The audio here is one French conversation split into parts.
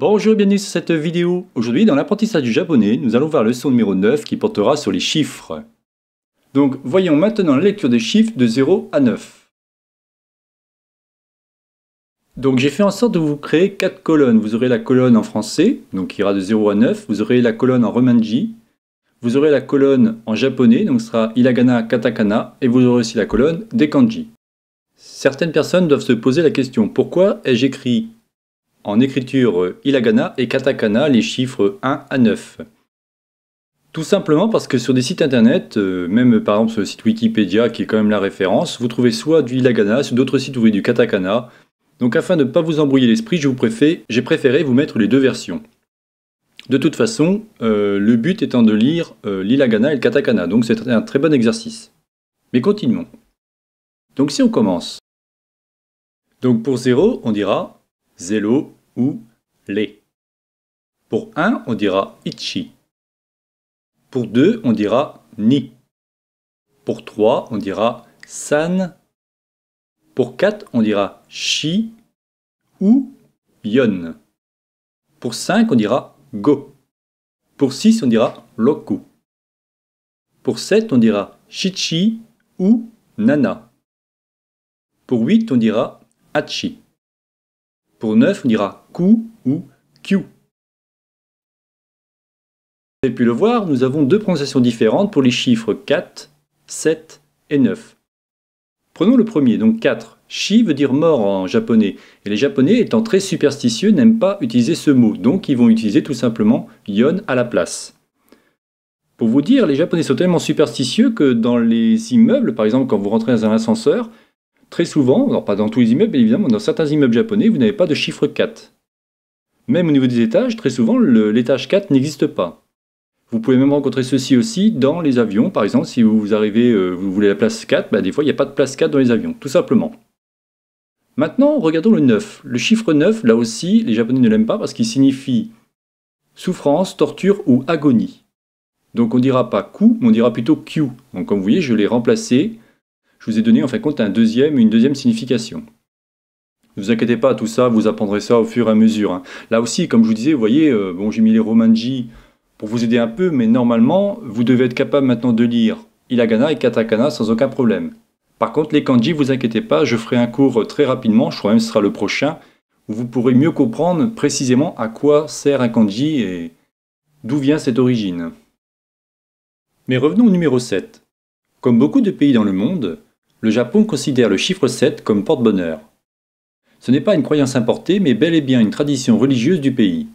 Bonjour, et bienvenue sur cette vidéo. Aujourd'hui, dans l'apprentissage du japonais, nous allons voir leçon numéro 9 qui portera sur les chiffres. Donc, voyons maintenant la lecture des chiffres de 0 à 9. Donc, j'ai fait en sorte de vous créer quatre colonnes. Vous aurez la colonne en français, donc qui ira de 0 à 9. Vous aurez la colonne en romanji. Vous aurez la colonne en japonais, donc ce sera hiragana, katakana. Et vous aurez aussi la colonne des kanji. Certaines personnes doivent se poser la question pourquoi ai-je écrit en écriture euh, hiragana et katakana les chiffres 1 à 9. Tout simplement parce que sur des sites internet, euh, même par exemple sur le site Wikipédia qui est quand même la référence, vous trouvez soit du hiragana, sur d'autres sites vous du katakana. Donc afin de ne pas vous embrouiller l'esprit, j'ai préféré vous mettre les deux versions. De toute façon, euh, le but étant de lire l'ilagana et le katakana, donc c'est un très bon exercice. Mais continuons. Donc si on commence. Donc pour 0, on dira 0, les. Pour un, on dira ichi. Pour deux, on dira ni. Pour trois, on dira san. Pour quatre, on dira shi ou yon. Pour cinq, on dira go. Pour six, on dira loku. Pour sept, on dira shichi ou nana. Pour huit, on dira hachi. Pour 9, on dira KU ou Q. Vous avez pu le voir, nous avons deux prononciations différentes pour les chiffres 4, 7 et 9. Prenons le premier, donc 4. Shi veut dire mort en japonais, et les japonais étant très superstitieux n'aiment pas utiliser ce mot, donc ils vont utiliser tout simplement yon à la place. Pour vous dire, les japonais sont tellement superstitieux que dans les immeubles, par exemple quand vous rentrez dans un ascenseur, Très souvent, pas dans tous les immeubles évidemment, mais dans certains immeubles japonais, vous n'avez pas de chiffre 4. Même au niveau des étages, très souvent, l'étage 4 n'existe pas. Vous pouvez même rencontrer ceci aussi dans les avions. Par exemple, si vous arrivez, euh, vous voulez la place 4, bah, des fois, il n'y a pas de place 4 dans les avions, tout simplement. Maintenant, regardons le 9. Le chiffre 9, là aussi, les Japonais ne l'aiment pas parce qu'il signifie souffrance, torture ou agonie. Donc on ne dira pas ku, mais on dira plutôt Q. Donc comme vous voyez, je l'ai remplacé je vous ai donné en fin de compte un deuxième, une deuxième signification. Ne vous inquiétez pas, tout ça, vous apprendrez ça au fur et à mesure. Hein. Là aussi, comme je vous disais, vous voyez, euh, bon, j'ai mis les Romanji pour vous aider un peu, mais normalement, vous devez être capable maintenant de lire Hiragana et Katakana sans aucun problème. Par contre, les kanji, vous inquiétez pas, je ferai un cours euh, très rapidement, je crois même que ce sera le prochain, où vous pourrez mieux comprendre précisément à quoi sert un kanji et d'où vient cette origine. Mais revenons au numéro 7. Comme beaucoup de pays dans le monde, le Japon considère le chiffre 7 comme porte-bonheur. Ce n'est pas une croyance importée, mais bel et bien une tradition religieuse du pays.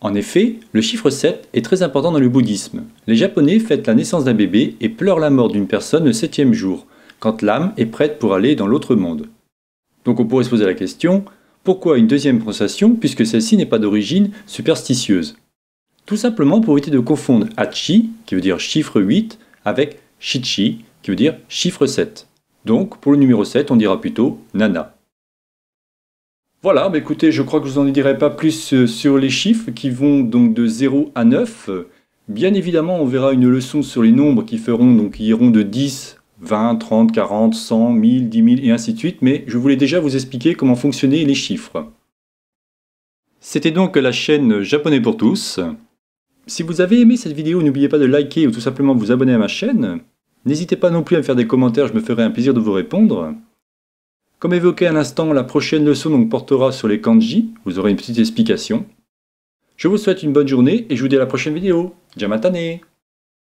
En effet, le chiffre 7 est très important dans le bouddhisme. Les Japonais fêtent la naissance d'un bébé et pleurent la mort d'une personne le septième jour, quand l'âme est prête pour aller dans l'autre monde. Donc on pourrait se poser la question, pourquoi une deuxième prononciation puisque celle-ci n'est pas d'origine superstitieuse Tout simplement pour éviter de confondre Hachi, qui veut dire chiffre 8, avec Shichi, qui veut dire chiffre 7. Donc pour le numéro 7, on dira plutôt nana. Voilà, bah, écoutez, je crois que je vous en dirai pas plus euh, sur les chiffres qui vont donc de 0 à 9. Bien évidemment, on verra une leçon sur les nombres qui feront donc qui iront de 10, 20, 30, 40, 100, 1000, 10 000 et ainsi de suite, mais je voulais déjà vous expliquer comment fonctionnaient les chiffres. C'était donc la chaîne Japonais pour tous. Si vous avez aimé cette vidéo, n'oubliez pas de liker ou tout simplement vous abonner à ma chaîne. N'hésitez pas non plus à me faire des commentaires, je me ferai un plaisir de vous répondre. Comme évoqué à l'instant, la prochaine leçon nous portera sur les kanji, vous aurez une petite explication. Je vous souhaite une bonne journée et je vous dis à la prochaine vidéo. Jamatane